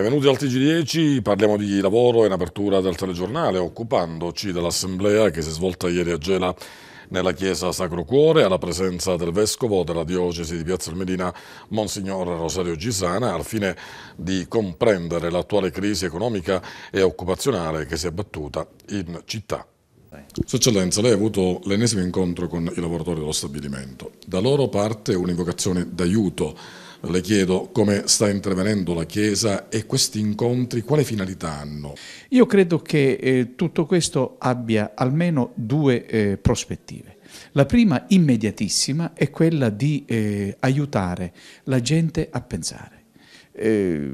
Benvenuti al TG10, parliamo di lavoro in apertura del telegiornale, occupandoci dell'assemblea che si è svolta ieri a Gela nella chiesa Sacro Cuore, alla presenza del vescovo della diocesi di Piazza Almedina, Monsignor Rosario Gisana, al fine di comprendere l'attuale crisi economica e occupazionale che si è battuta in città. Sua Eccellenza, lei ha avuto l'ennesimo incontro con i lavoratori dello stabilimento. Da loro parte un'invocazione d'aiuto le chiedo come sta intervenendo la Chiesa e questi incontri quale finalità hanno? Io credo che eh, tutto questo abbia almeno due eh, prospettive. La prima immediatissima è quella di eh, aiutare la gente a pensare. Eh,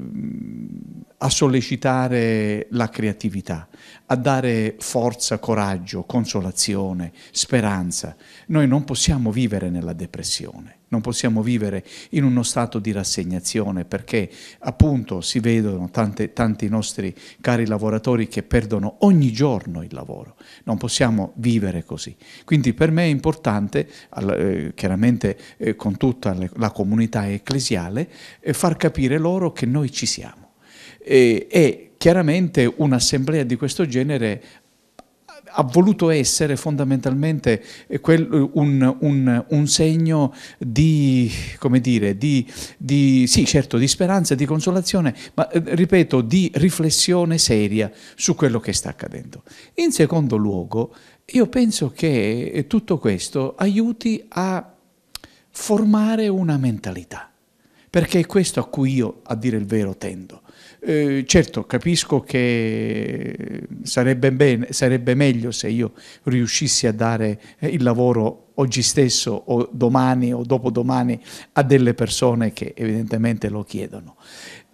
a sollecitare la creatività, a dare forza, coraggio, consolazione, speranza. Noi non possiamo vivere nella depressione non possiamo vivere in uno stato di rassegnazione perché appunto si vedono tante, tanti nostri cari lavoratori che perdono ogni giorno il lavoro, non possiamo vivere così. Quindi per me è importante, eh, chiaramente eh, con tutta la comunità ecclesiale, eh, far capire loro che noi ci siamo. E, e chiaramente un'assemblea di questo genere ha voluto essere fondamentalmente eh, quel, eh, un, un, un, segno di, come dire, di, di, sì, certo, di speranza, di consolazione, ma eh, ripeto, di riflessione seria su quello che sta accadendo. In secondo luogo, io penso che tutto questo aiuti a formare una mentalità perché è questo a cui io, a dire il vero, tendo. Eh, certo, capisco che sarebbe, bene, sarebbe, meglio se io riuscissi a dare eh, il lavoro oggi stesso o domani o dopodomani a delle persone che evidentemente lo chiedono.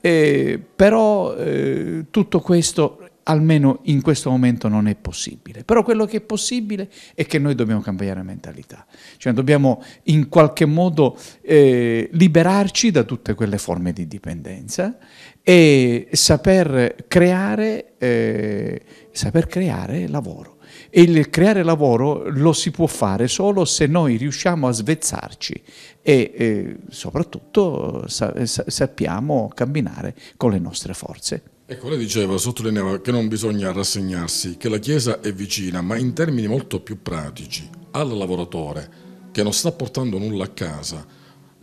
Eh, però eh, tutto questo almeno in questo momento non è possibile. Però quello che è possibile è che noi dobbiamo cambiare mentalità, cioè dobbiamo in qualche modo eh, liberarci da tutte quelle forme di dipendenza e saper creare, eh, saper creare lavoro. E il creare lavoro lo si può fare solo se noi riusciamo a svezzarci e eh, soprattutto sa sa sappiamo camminare con le nostre forze. Ecco, lei diceva, sottolineava che non bisogna rassegnarsi, che la Chiesa è vicina, ma in termini molto più pratici, al lavoratore che non sta portando nulla a casa,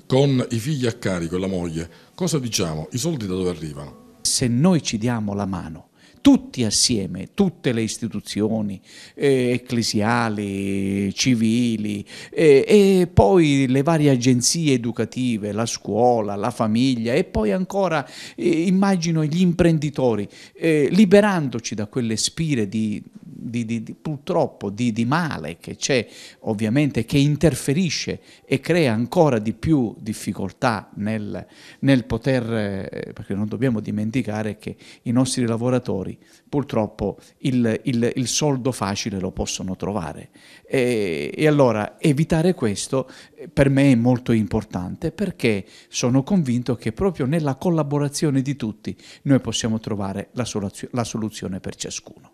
con i figli a carico e la moglie, cosa diciamo? I soldi da dove arrivano? Se noi ci diamo la mano, tutti assieme, tutte le istituzioni eh, ecclesiali, civili eh, e poi le varie agenzie educative, la scuola, la famiglia e poi ancora eh, immagino gli imprenditori, eh, liberandoci da quelle spire di di, di, purtroppo di, male che c'è ovviamente che interferisce e crea ancora di più difficoltà nel, nel poter, eh, perché non dobbiamo dimenticare che i nostri lavoratori purtroppo il, il, il soldo facile lo possono trovare e, e allora evitare questo eh, per me è molto importante perché sono convinto che proprio nella collaborazione di tutti noi possiamo trovare la, soluzio la soluzione per ciascuno.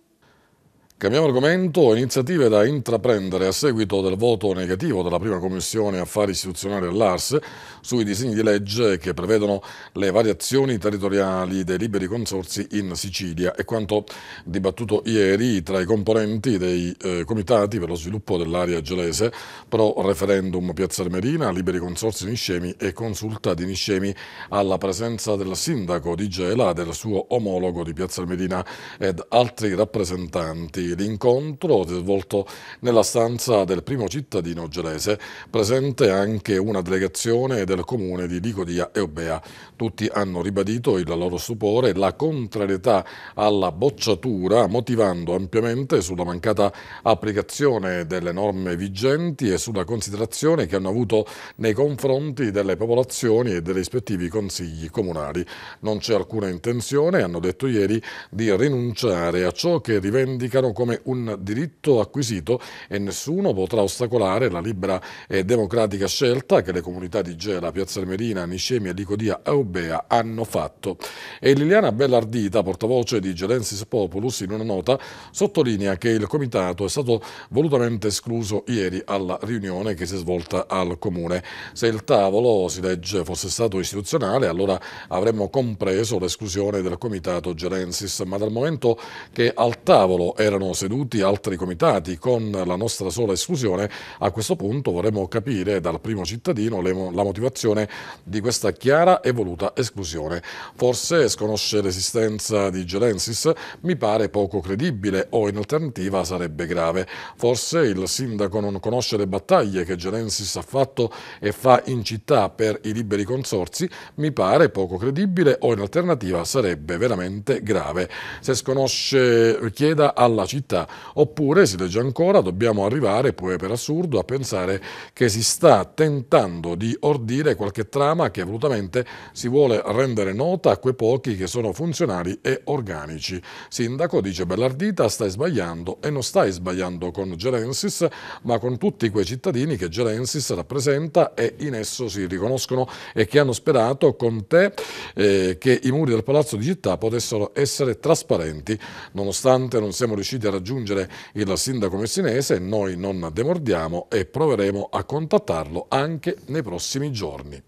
Cambiamo argomento, iniziative da intraprendere a seguito del voto negativo della prima Commissione Affari Istituzionali dell'ARS sui disegni di legge che prevedono le variazioni territoriali dei liberi consorsi in Sicilia e quanto dibattuto ieri tra i componenti dei eh, comitati per lo sviluppo dell'area gelese pro referendum Piazza Armerina, liberi consorsi Niscemi e consulta di Niscemi alla presenza del sindaco di Gela, del suo omologo di Piazza Armerina ed altri rappresentanti l'incontro si è svolto nella stanza del primo cittadino gelese, presente anche una delegazione del comune di Licodia e Obea. Tutti hanno ribadito il loro stupore e la contrarietà alla bocciatura, motivando ampiamente sulla mancata applicazione delle norme vigenti e sulla considerazione che hanno avuto nei confronti delle popolazioni e dei rispettivi consigli comunali. Non c'è alcuna intenzione, hanno detto ieri, di rinunciare a ciò che rivendicano come un diritto acquisito e nessuno potrà ostacolare la libera e democratica scelta che le comunità di Gela, Piazza Armerina, Niscemi e Licodia Eubea hanno fatto. E Liliana Bellardita, portavoce di Gelensis Populus, in una nota sottolinea che il comitato è stato volutamente escluso ieri alla riunione che si è svolta al comune. Se il tavolo, si legge, fosse stato istituzionale, allora avremmo compreso l'esclusione del comitato Gelensis, ma dal momento che al tavolo erano sono seduti altri comitati con la nostra sola esclusione, a questo punto vorremmo capire dal primo cittadino la motivazione di questa chiara e voluta esclusione. Forse sconosce l'esistenza di Gelensis, mi pare poco credibile o in alternativa sarebbe grave. Forse il sindaco non conosce le battaglie che Gelensis ha fatto e fa in città per i liberi consorzi, mi pare poco credibile o in alternativa sarebbe veramente grave. Se sconosce chieda alla città città, oppure, si legge ancora, dobbiamo arrivare, pure per assurdo, a pensare che si sta tentando di ordire qualche trama che volutamente si vuole rendere nota a quei pochi che sono funzionali e organici. Sindaco, dice Bellardita, stai sbagliando e non stai sbagliando con Gerensis, ma con tutti quei cittadini che Gerensis rappresenta e in esso si riconoscono e che hanno sperato con te eh, che i muri del Palazzo di Città potessero essere trasparenti, nonostante non siamo riusciti voglia raggiungere il sindaco messinese, noi non demordiamo e proveremo a contattarlo anche nei prossimi giorni.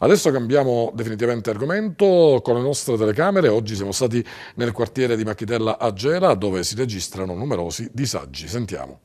Adesso cambiamo definitivamente argomento con le nostre telecamere. Oggi siamo stati nel quartiere di Macchitella a Gela dove si registrano numerosi disagi. Sentiamo.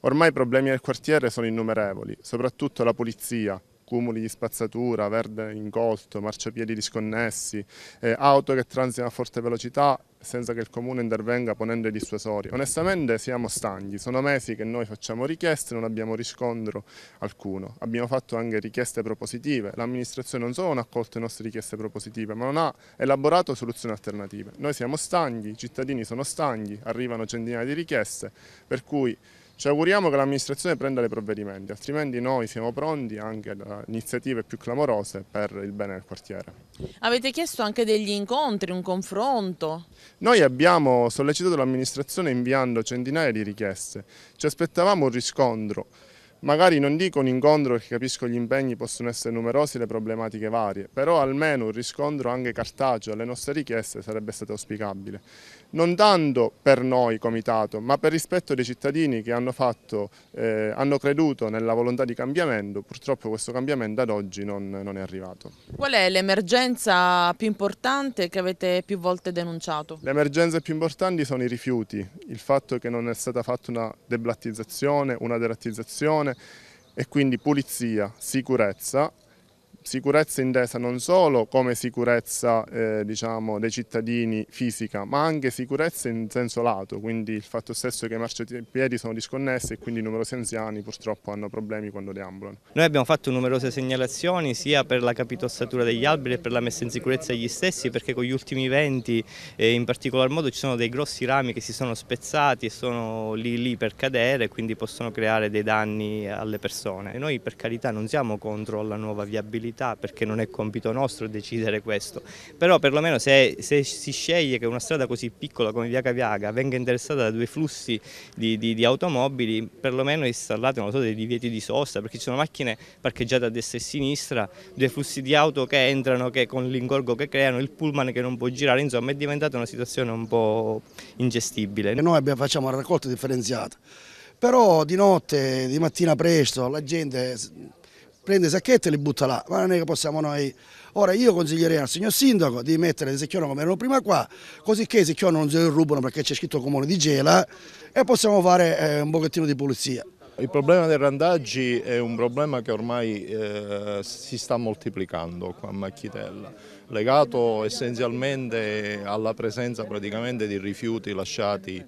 Ormai i problemi del quartiere sono innumerevoli, soprattutto la polizia, accumuli di spazzatura, verde incolto, marciapiedi disconnessi, eh, auto che transitano a forte velocità senza che il comune intervenga ponendo i dissuasori. Onestamente siamo stanchi, sono mesi che noi facciamo richieste, non abbiamo riscontro alcuno. Abbiamo fatto anche richieste propositive, l'amministrazione non solo non ha accolto le nostre richieste propositive, ma non ha elaborato soluzioni alternative. Noi siamo stanchi, i cittadini sono stanchi, arrivano centinaia di richieste, per cui ci auguriamo che l'amministrazione prenda dei provvedimenti, altrimenti noi siamo pronti anche ad iniziative più clamorose per il bene del quartiere. Avete chiesto anche degli incontri, un confronto? Noi abbiamo sollecitato l'amministrazione inviando centinaia di richieste. Ci aspettavamo un riscontro, Magari non dico un incontro perché capisco gli impegni possono essere numerosi le problematiche varie, però almeno un riscontro anche cartaceo alle nostre richieste sarebbe stato auspicabile. Non tanto per noi Comitato, ma per rispetto dei cittadini che hanno, fatto, eh, hanno creduto nella volontà di cambiamento, purtroppo questo cambiamento ad oggi non, non è arrivato. Qual è l'emergenza più importante che avete più volte denunciato? Le emergenze più importanti sono i rifiuti, il fatto che non è stata fatta una deblattizzazione, una derattizzazione, e quindi pulizia, sicurezza sicurezza intesa non solo come sicurezza eh, diciamo, dei cittadini fisica, ma anche sicurezza in senso lato, quindi il fatto stesso che i marciapiedi sono disconnessi e quindi numerosi anziani purtroppo hanno problemi quando deambulano. Noi abbiamo fatto numerose segnalazioni sia per la capitossatura degli alberi e per la messa in sicurezza degli stessi perché con gli ultimi venti eh, in particolar modo ci sono dei grossi rami che si sono spezzati e sono lì lì per cadere e quindi possono creare dei danni alle persone. E noi per carità non siamo contro la nuova viabilità città perché non è compito nostro decidere questo, però perlomeno se, se si sceglie che una strada così piccola come Via Caviaga venga interessata da due flussi di, di, di automobili, perlomeno installate so, dei divieti di sosta perché ci sono macchine parcheggiate a destra e a sinistra, due flussi di auto che entrano che con l'ingorgo che creano, il pullman che non può girare, insomma è diventata una situazione un po' ingestibile. E noi facciamo la raccolta differenziata però di notte, di mattina presto, la gente prende i sacchetti e li butta là, ma non è che possiamo noi. Ora io consiglierei al signor sindaco di mettere le secchioni come erano prima qua, così che i secchioni non si rubano perché c'è scritto comune di Gela e possiamo fare eh, un pochettino di pulizia. Il problema dei randaggi è un problema che ormai eh, si sta moltiplicando qua a Macchitella, legato essenzialmente alla presenza praticamente di rifiuti lasciati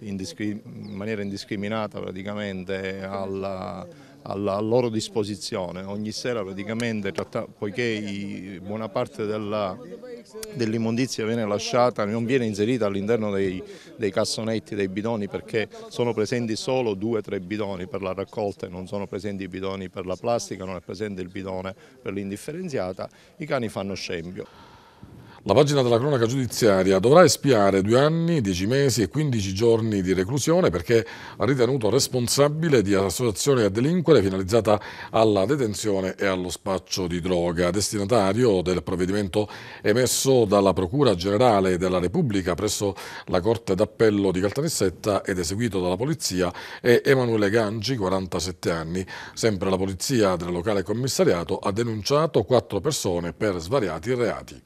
in, in maniera indiscriminata praticamente alla, alla loro disposizione. Ogni sera praticamente, poiché i, buona parte dell'immondizia viene lasciata, non viene inserita all'interno dei, dei, cassonetti, dei bidoni, perché sono presenti solo due o tre bidoni per la raccolta e non sono presenti i bidoni per la plastica, non è presente il bidone per l'indifferenziata, i cani fanno scempio. La pagina della cronaca giudiziaria dovrà espiare due anni, dieci mesi e quindici giorni di reclusione perché ha ritenuto responsabile di associazione a delinquere finalizzata alla detenzione e allo spaccio di droga. Destinatario del provvedimento emesso dalla Procura Generale della Repubblica presso la Corte d'Appello di Caltanissetta ed eseguito dalla Polizia è Emanuele Gangi, 47 anni. Sempre la Polizia del locale commissariato ha denunciato quattro persone per svariati reati.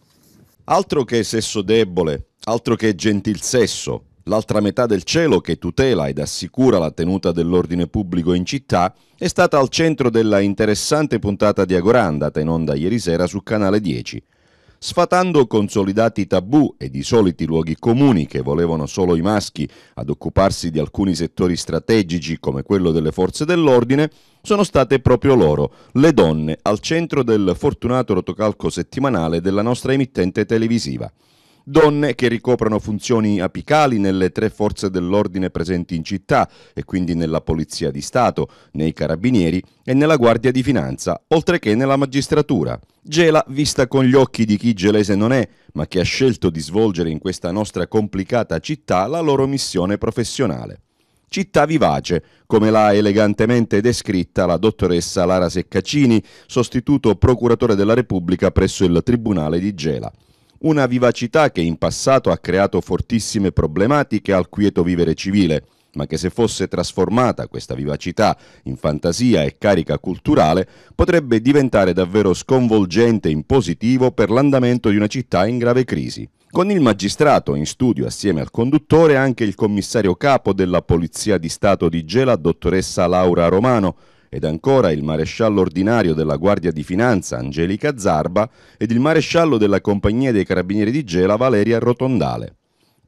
Altro che sesso debole, altro che gentil sesso, l'altra metà del cielo che tutela ed assicura la tenuta dell'ordine pubblico in città, è stata al centro della interessante puntata di Agoranda, in ieri sera su Canale 10 sfatando consolidati tabù e di soliti luoghi comuni che volevano solo i maschi ad occuparsi di alcuni settori strategici come quello delle forze dell'ordine, sono state proprio loro, le donne, al centro del fortunato rotocalco settimanale della nostra emittente televisiva donne che ricoprono funzioni apicali nelle tre forze dell'ordine presenti in città e quindi nella Polizia di Stato, nei Carabinieri e nella Guardia di Finanza, oltre che nella magistratura. Gela vista con gli occhi di chi gelese non è, ma che ha scelto di svolgere in questa nostra complicata città la loro missione professionale. Città vivace, come l'ha elegantemente descritta la dottoressa Lara Seccacini, sostituto procuratore della Repubblica presso il Tribunale di Gela una vivacità che in passato ha creato fortissime problematiche al quieto vivere civile, ma che se fosse trasformata questa vivacità in fantasia e carica culturale potrebbe diventare davvero sconvolgente in positivo per l'andamento di una città in grave crisi. Con il magistrato in studio assieme al conduttore anche il commissario capo della Polizia di Stato di Gela, dottoressa Laura Romano, ed ancora il maresciallo ordinario della Guardia di Finanza Angelica Zarba ed il maresciallo della Compagnia dei Carabinieri di Gela Valeria Rotondale.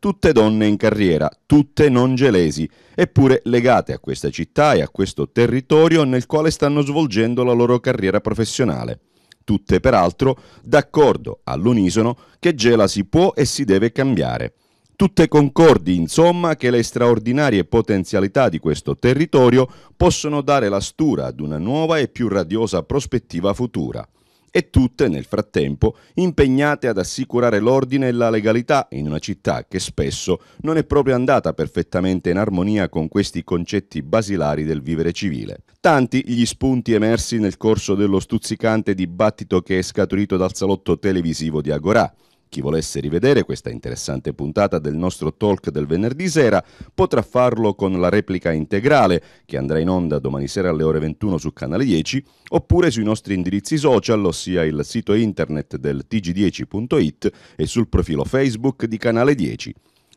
Tutte donne in carriera, tutte non gelesi, eppure legate a questa città e a questo territorio nel quale stanno svolgendo la loro carriera professionale. Tutte peraltro d'accordo all'unisono che Gela si può e si deve cambiare Tutte concordi, insomma, che le straordinarie potenzialità di questo territorio possono dare la stura ad una nuova e più radiosa prospettiva futura e tutte nel frattempo impegnate ad assicurare l'ordine e la legalità in una città che spesso non è proprio andata perfettamente in armonia con questi concetti basilari del vivere civile. Tanti gli spunti emersi nel corso dello stuzzicante dibattito che è scaturito dal salotto televisivo di Agorà chi volesse rivedere questa interessante puntata del nostro talk del venerdì sera potrà farlo con la replica integrale che andrà in onda domani sera alle ore 21 su Canale 10 oppure sui nostri indirizzi social, ossia il sito internet del tg10.it e sul profilo Facebook di Canale 10.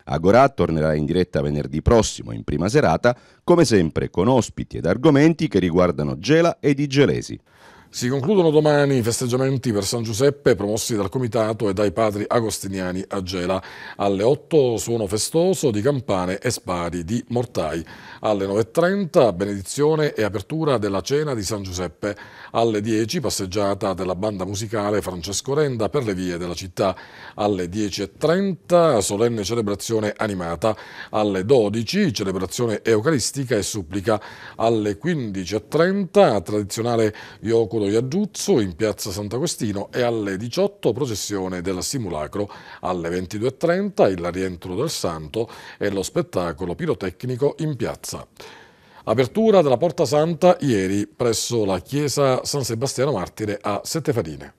Agora tornerà in diretta venerdì prossimo in prima serata, come sempre con ospiti ed argomenti che riguardano Gela e i gelesi. Si concludono domani i festeggiamenti per San Giuseppe promossi dal Comitato e dai padri agostiniani a Gela. Alle 8 suono festoso di campane e spari di mortai. Alle 9.30 benedizione e apertura della cena di San Giuseppe. Alle 10 passeggiata della banda musicale Francesco Renda per le vie della città. Alle 10.30 solenne celebrazione animata. Alle 12 celebrazione eucaristica e supplica. Alle 15.30 tradizionale Yokuro Carlo Iaggiuzzo in piazza Sant'Agostino e alle 18 processione del Simulacro, alle 22.30 il rientro del Santo e lo spettacolo pirotecnico in piazza. Apertura della Porta Santa ieri presso la chiesa San Sebastiano Martire a Settefarine.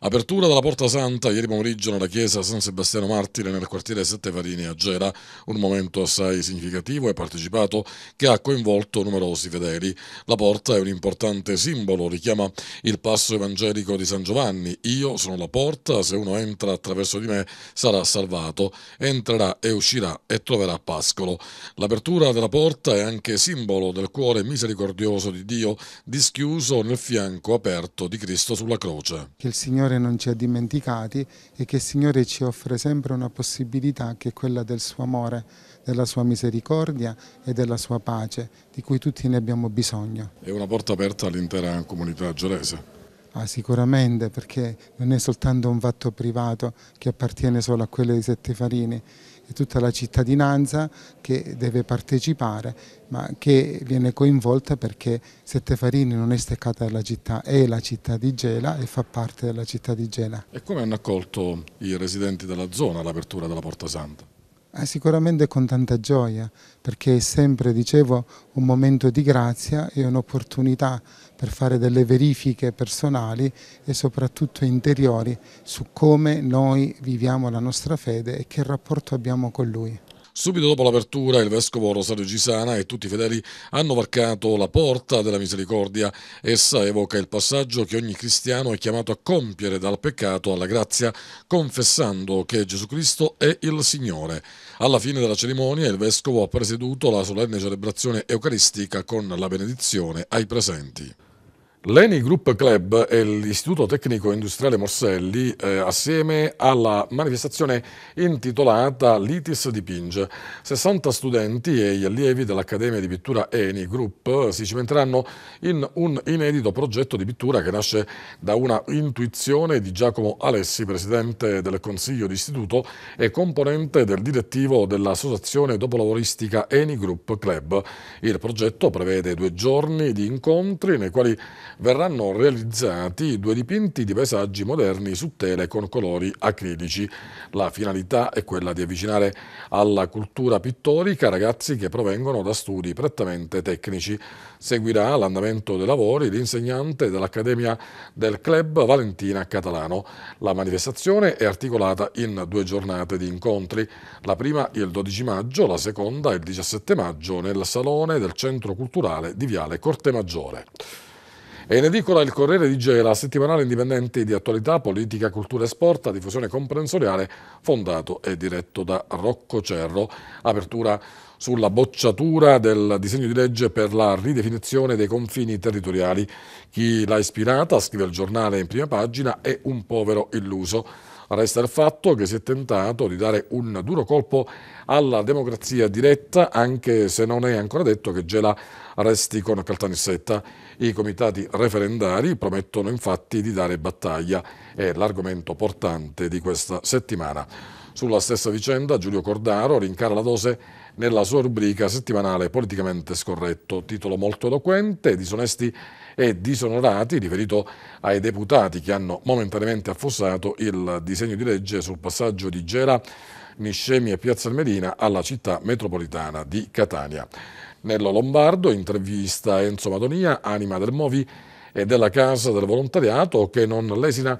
Apertura della Porta Santa ieri pomeriggio nella chiesa San Sebastiano Martire nel quartiere Sette Varini a Gera, un momento assai significativo e partecipato che ha coinvolto numerosi fedeli. La porta è un importante simbolo, richiama il passo evangelico di San Giovanni. Io sono la porta, se uno entra attraverso di me sarà salvato, entrerà e uscirà e troverà pascolo. L'apertura della porta è anche simbolo del cuore misericordioso di Dio dischiuso nel fianco aperto di Cristo sulla croce. Che il Signore Signore non ci ha dimenticati e che il Signore ci offre sempre una possibilità che è quella del suo amore, della sua misericordia e della sua pace, di cui tutti ne abbiamo bisogno. È una porta aperta all'intera comunità giorese. Ah, sicuramente, perché non è soltanto un fatto privato che appartiene solo a quelle di Sette Farini, e tutta la cittadinanza che deve partecipare ma che viene coinvolta perché Settefarini non è steccata dalla città, è la città di Gela e fa parte della città di Gela. E come hanno accolto i residenti della zona l'apertura della Porta Santa? Ah, sicuramente con tanta gioia, perché è sempre, dicevo, un momento di grazia e un'opportunità per fare delle verifiche personali e soprattutto interiori su come noi viviamo la nostra fede e che rapporto abbiamo con Lui. Subito dopo l'apertura il vescovo Rosario Gisana e tutti i fedeli hanno varcato la porta della misericordia. Essa evoca il passaggio che ogni cristiano è chiamato a compiere dal peccato alla grazia, confessando che Gesù Cristo è il Signore. Alla fine della cerimonia il vescovo ha presieduto la solenne celebrazione eucaristica con la benedizione ai presenti. L'ENI Group Club e l'Istituto Tecnico Industriale Morselli, eh, assieme alla manifestazione intitolata Litis dipinge, 60 studenti e gli allievi dell'Accademia di Pittura ENI Group si cimenteranno in un inedito progetto di pittura che nasce da una intuizione di Giacomo Alessi, presidente del Consiglio d'Istituto e componente del direttivo dell'associazione dopolavoristica ENI Group Club. Il progetto prevede due giorni di incontri nei quali verranno realizzati due dipinti di paesaggi moderni su tele con colori acrilici. La finalità è quella di avvicinare alla cultura pittorica ragazzi che provengono da studi prettamente tecnici. Seguirà l'andamento dei lavori l'insegnante dell'Accademia del Club Valentina Catalano. La manifestazione è articolata in due giornate di incontri, la prima il 12 maggio, la seconda il 17 maggio nel Salone del Centro Culturale di Viale Corte Maggiore. È in edicola il Corriere di Gela, settimanale indipendente di attualità, politica, cultura e sport, a diffusione comprensoriale, fondato e diretto da Rocco Cerro. Apertura sulla bocciatura del disegno di legge per la ridefinizione dei confini territoriali. Chi l'ha ispirata, scrive il giornale in prima pagina, è un povero illuso Resta il fatto che si è tentato di dare un duro colpo alla democrazia diretta, anche se non è ancora detto che Gela resti con Caltanissetta. I comitati referendari promettono infatti di dare battaglia, è l'argomento portante di questa settimana. Sulla stessa vicenda Giulio Cordaro rincara la dose nella sua rubrica settimanale Politicamente Scorretto, titolo molto eloquente, disonesti e disonorati, riferito ai deputati che hanno momentaneamente affossato il disegno di legge sul passaggio di Gela, Niscemi e Piazza Almerina alla città metropolitana di Catania. Nello Lombardo intervista Enzo Madonia, anima del Movi e della Casa del Volontariato, che non lesina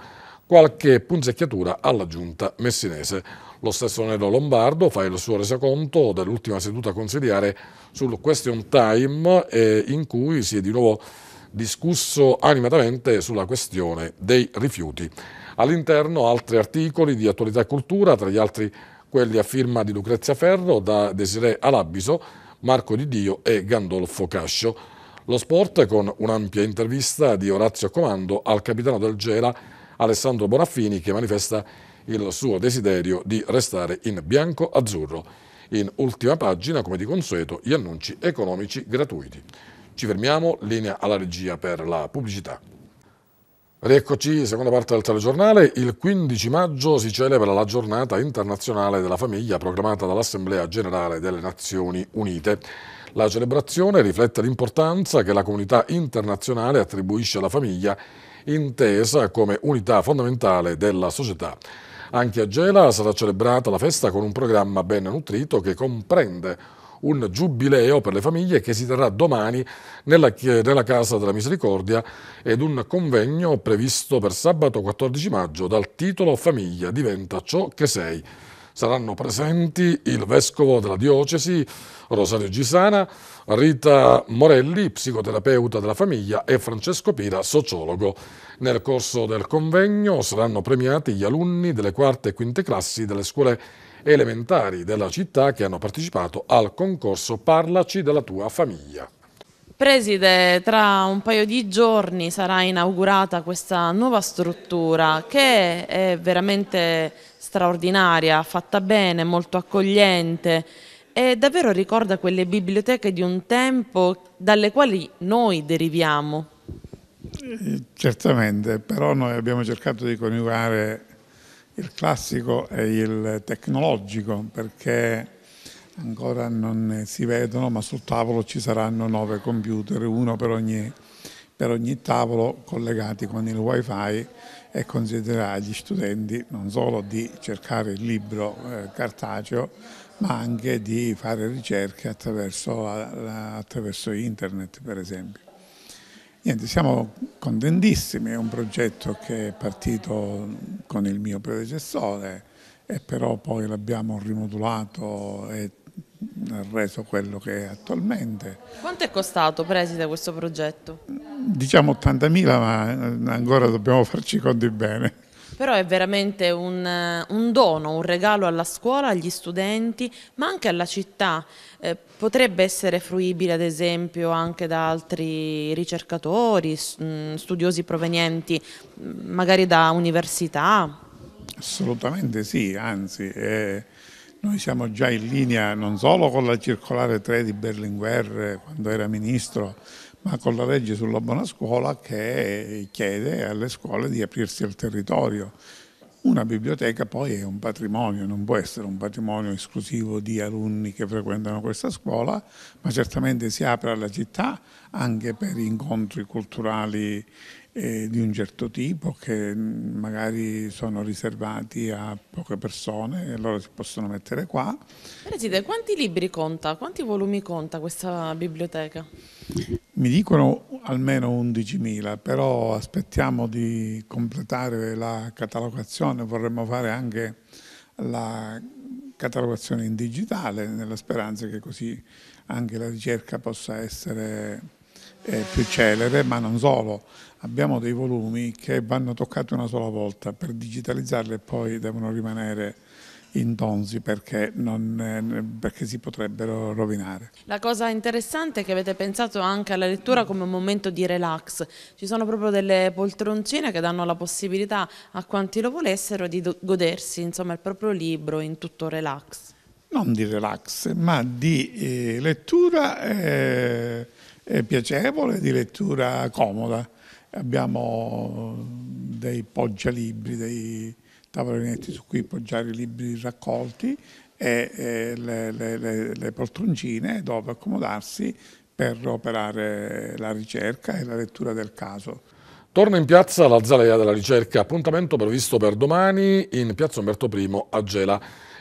qualche punzecchiatura alla giunta messinese. Lo stesso Nero Lombardo fa il suo resoconto dell'ultima seduta consiliare sul question time eh, in cui si è di nuovo discusso animatamente sulla questione dei rifiuti. All'interno altri articoli di attualità e cultura, tra gli altri quelli a firma di Lucrezia Ferro, da Desiree Alabiso, Marco Di Dio e Gandolfo Cascio. Lo sport con un'ampia intervista di Orazio Comando al capitano del Gela Alessandro Bonaffini che manifesta il suo desiderio di restare in bianco-azzurro. In ultima pagina, come di consueto, gli annunci economici gratuiti. Ci fermiamo, linea alla regia per la pubblicità. Rieccoci, seconda parte del telegiornale. Il 15 maggio si celebra la giornata internazionale della famiglia proclamata dall'Assemblea Generale delle Nazioni Unite. La celebrazione riflette l'importanza che la comunità internazionale attribuisce alla famiglia intesa come unità fondamentale della società. Anche a Gela sarà celebrata la festa con un programma ben nutrito che comprende un giubileo per le famiglie che si terrà domani nella, nella Casa della Misericordia ed un convegno previsto per sabato 14 maggio dal titolo Famiglia diventa ciò che sei. Saranno presenti il vescovo della diocesi Rosario Gisana, Rita Morelli, psicoterapeuta della famiglia, e Francesco Pira, sociologo. Nel corso del convegno saranno premiati gli alunni delle quarte e quinte classi delle scuole elementari della città che hanno partecipato al concorso Parlaci della tua famiglia. Preside, tra un paio di giorni sarà inaugurata questa nuova struttura che è veramente straordinaria, fatta bene, molto accogliente e davvero ricorda quelle biblioteche di un tempo dalle quali noi deriviamo. Eh, certamente, però noi abbiamo cercato di coniugare il classico è il tecnologico, perché ancora non si vedono, ma sul tavolo ci saranno nove computer, uno per ogni, per ogni tavolo collegati con il wifi e consentirà agli studenti non solo di cercare il libro eh, cartaceo, ma anche di fare ricerche attraverso, attraverso internet per esempio. Niente, siamo contentissimi, è un progetto che è partito con il mio predecessore e però poi l'abbiamo rimodulato e reso quello che è attualmente. Quanto è costato, Preside, questo progetto? Diciamo 80.000, ma ancora dobbiamo farci conti bene. Però è veramente un, eh, un dono, un regalo alla scuola, agli studenti, ma anche alla città. Eh, potrebbe essere fruibile ad esempio anche da altri ricercatori, mm, studiosi provenienti mm, magari da università? Assolutamente sì, anzi eh, noi siamo già in linea non solo con la circolare 3 di Berlinguer eh, quando era ministro, ma con la legge sulla buona scuola che chiede alle scuole di aprirsi al territorio. Una biblioteca poi è un patrimonio, non può essere un patrimonio esclusivo di alunni che frequentano questa scuola, ma certamente si apre alla città anche per incontri culturali eh, di un certo tipo che mm, magari sono riservati a poche persone e loro si possono mettere qua. Presidente, quanti libri conta, quanti volumi conta questa biblioteca? Mi dicono almeno 11.000, però aspettiamo di completare la catalogazione, vorremmo fare anche la catalogazione in digitale nella speranza che così anche la ricerca possa essere eh, più celere, ma non solo. Abbiamo dei volumi che vanno toccati una sola volta per digitalizzarli e poi devono rimanere intonsi perché, non, perché si potrebbero rovinare. La cosa interessante è che avete pensato anche alla lettura come un momento di relax, ci sono proprio delle poltroncine che danno la possibilità a quanti lo volessero di godersi insomma, il proprio libro in tutto relax non di relax, ma di eh, lettura eh, piacevole, di lettura comoda. Abbiamo dei poggialibri, dei tavolinetti su cui poggiare i libri raccolti e eh, le, le, le poltroncine dove accomodarsi per operare la ricerca e la lettura del caso. Torna in piazza l'Azzalea della ricerca, appuntamento previsto per domani in piazza Umberto I a Gela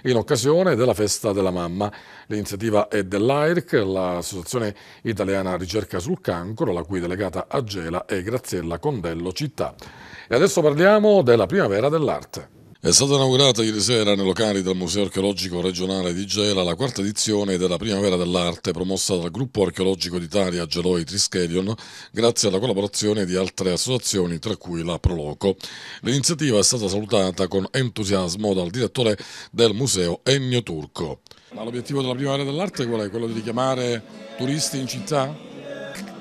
in occasione della festa della mamma. L'iniziativa è dell'AIRC, l'Associazione Italiana Ricerca sul Cancro, la cui delegata Gela è Graziella Condello Città. E adesso parliamo della primavera dell'arte. È stata inaugurata ieri sera nei locali del Museo Archeologico Regionale di Gela la quarta edizione della Primavera dell'Arte promossa dal Gruppo Archeologico d'Italia Geloi Trischelion grazie alla collaborazione di altre associazioni tra cui la Proloco. L'iniziativa è stata salutata con entusiasmo dal direttore del museo Ennio Turco. Ma l'obiettivo della Primavera dell'Arte qual è? Quello di richiamare turisti in città?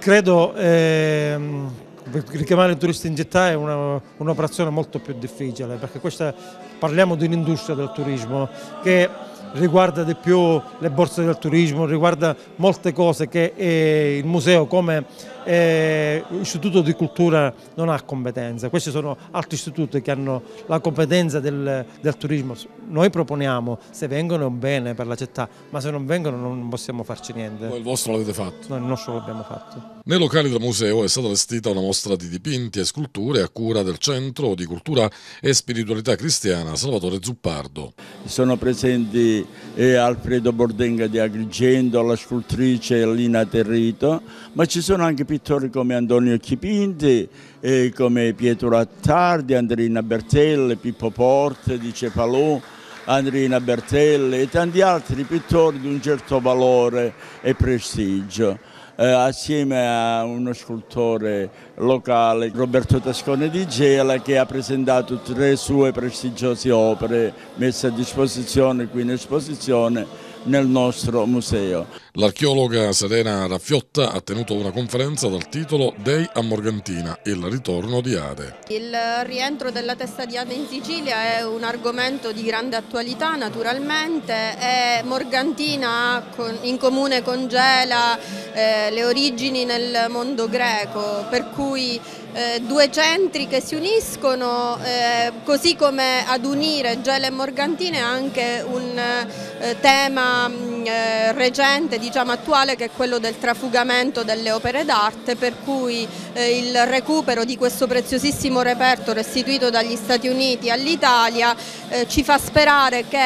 Credo... Ehm richiamare il turista in città è un'operazione un molto più difficile perché questa, parliamo di un'industria del turismo che riguarda di più le borse del turismo, riguarda molte cose che eh, il museo come l'istituto eh, di cultura non ha competenza, questi sono altri istituti che hanno la competenza del, del turismo. Noi proponiamo se vengono bene per la città, ma se non vengono non possiamo farci niente. il vostro l'avete fatto? Noi il nostro l'abbiamo fatto. Nei locali del museo è stata allestita una mostra di dipinti e sculture a cura del Centro di Cultura e Spiritualità Cristiana Salvatore Zuppardo. Sono presenti eh, Alfredo Bordenga di Agrigento, la scultrice Lina Territo, ma ci sono anche piccoli pittori come Antonio Chipinti, eh, come Pietro Attardi, Andrina Bertelle, Pippo Porte, di Palò, Andrina Bertelle e tanti altri pittori di un certo valore e prestigio. Eh, assieme a uno scultore locale, Roberto Tascone di Gela, che ha presentato tre sue prestigiose opere messe a disposizione qui in esposizione nel nostro museo. L'archeologa Serena Raffiotta ha tenuto una conferenza dal titolo Dei a Morgantina, il ritorno di Ade. Il rientro della testa di Ade in Sicilia è un argomento di grande attualità naturalmente e Morgantina in comune congela eh, le origini nel mondo greco, per cui eh, due centri che si uniscono, eh, così come ad unire Gela e Morgantina è anche un tema eh, recente, diciamo attuale, che è quello del trafugamento delle opere d'arte, per cui eh, il recupero di questo preziosissimo reperto restituito dagli Stati Uniti all'Italia eh, ci fa sperare che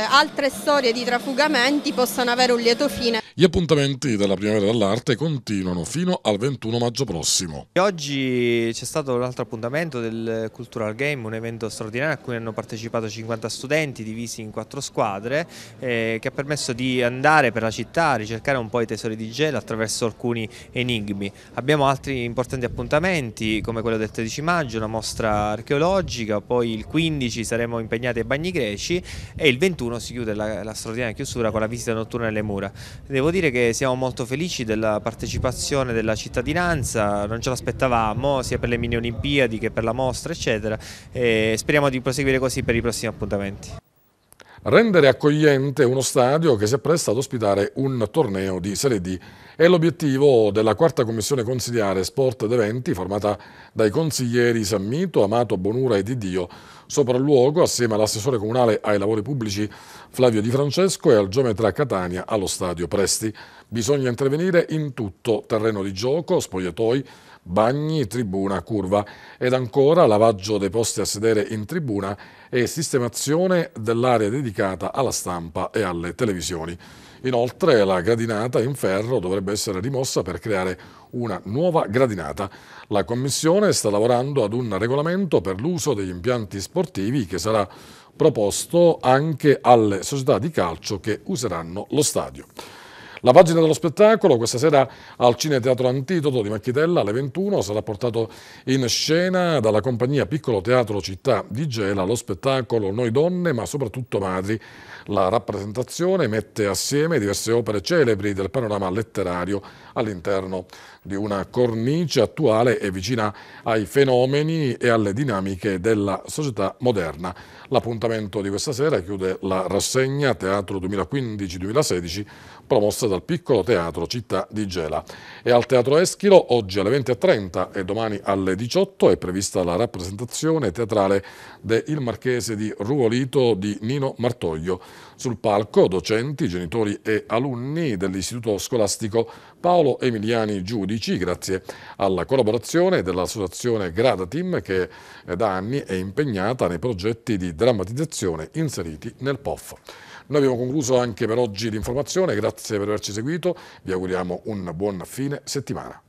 eh, altre storie di trafugamenti possano avere un lieto fine. Gli appuntamenti della Primavera dell'Arte continuano fino al 21 maggio prossimo. Oggi c'è stato l'altro appuntamento del Cultural Game, un evento straordinario a cui hanno partecipato 50 studenti divisi in quattro squadre eh, che ha permesso di andare per la città a ricercare un po' i tesori di gelo attraverso alcuni enigmi. Abbiamo altri importanti appuntamenti come quello del 13 maggio, una mostra archeologica, poi il 15 saremo impegnati ai bagni greci e il 21 si chiude la, la straordinaria chiusura con la visita notturna alle mura. Devo dire che siamo molto felici della partecipazione della cittadinanza, non ce l'aspettavamo sia per le mini Olimpiadi che per la mostra eccetera e speriamo di proseguire così per i prossimi appuntamenti rendere accogliente uno stadio che si appresta ad ospitare un torneo di Serie D. È l'obiettivo della quarta commissione consigliare Sport ed Eventi, formata dai consiglieri Sammito, Amato, Bonura e Di Dio, sopralluogo assieme all'assessore comunale ai lavori pubblici Flavio Di Francesco e al geometra Catania allo stadio Presti. Bisogna intervenire in tutto, terreno di gioco, spogliatoi, bagni, tribuna, curva ed ancora lavaggio dei posti a sedere in tribuna e sistemazione dell'area dedicata alla stampa e alle televisioni. Inoltre la gradinata in ferro dovrebbe essere rimossa per creare una nuova gradinata. La Commissione sta lavorando ad un regolamento per l'uso degli impianti sportivi che sarà proposto anche alle società di calcio che useranno lo stadio. La pagina dello spettacolo questa sera al Cine Teatro Antidoto di Macchitella alle 21 sarà portato in scena dalla compagnia Piccolo Teatro Città di Gela lo spettacolo Noi donne ma soprattutto madri. La rappresentazione mette assieme diverse opere celebri del panorama letterario all'interno di una cornice attuale e vicina ai fenomeni e alle dinamiche della società moderna. L'appuntamento di questa sera chiude la rassegna Teatro 2015-2016 promossa dal piccolo teatro Città di Gela. E al Teatro Eschilo oggi alle 20.30 e domani alle 18 è prevista la rappresentazione teatrale de Il Marchese di Ruolito di Nino Martoglio. Sul palco docenti, genitori e alunni dell'Istituto Scolastico Paolo Emiliani Giudi giudici grazie alla collaborazione dell'associazione Grada Team che eh, da anni è impegnata nei progetti di drammatizzazione inseriti nel POF. Noi abbiamo concluso anche per oggi l'informazione, grazie per averci seguito, vi auguriamo un buon fine settimana.